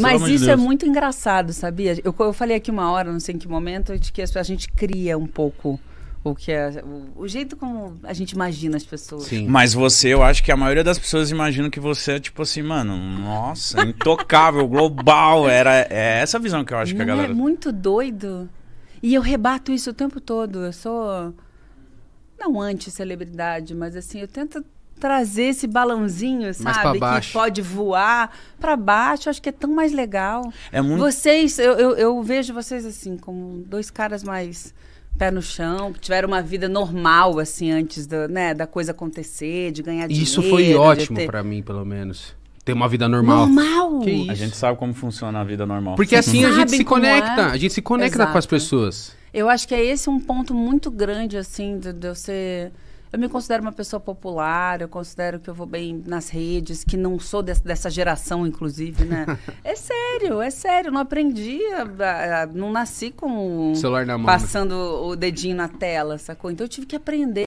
Mas isso é muito engraçado, sabia? Eu, eu falei aqui uma hora, não sei em que momento, de que a gente cria um pouco o que é o, o, jeito como a gente imagina as pessoas. Sim. Mas você, eu acho que a maioria das pessoas imaginam que você é tipo assim, mano, nossa, intocável, global, era é essa visão que eu acho Não que a galera é muito doido. E eu rebato isso o tempo todo. Eu sou não anti celebridade, mas assim, eu tento trazer esse balãozinho, sabe? Que pode voar para baixo, acho que é tão mais legal. É muito... Vocês, eu, eu, eu vejo vocês assim, como dois caras mais pé no chão, que tiveram uma vida normal, assim, antes do, né, da coisa acontecer, de ganhar dinheiro. Isso foi ótimo ter... para mim, pelo menos. Ter uma vida normal. Normal? A gente sabe como funciona a vida normal. Porque assim a gente se conecta. É? A gente se conecta Exato. com as pessoas. Eu acho que é esse um ponto muito grande, assim, de, de eu ser eu me considero uma pessoa popular, eu considero que eu vou bem nas redes, que não sou de, dessa geração, inclusive, né? é sério, é sério. Não aprendi, a, a, não nasci com. O celular na mão. Né? Passando o dedinho na tela, sacou? Então eu tive que aprender.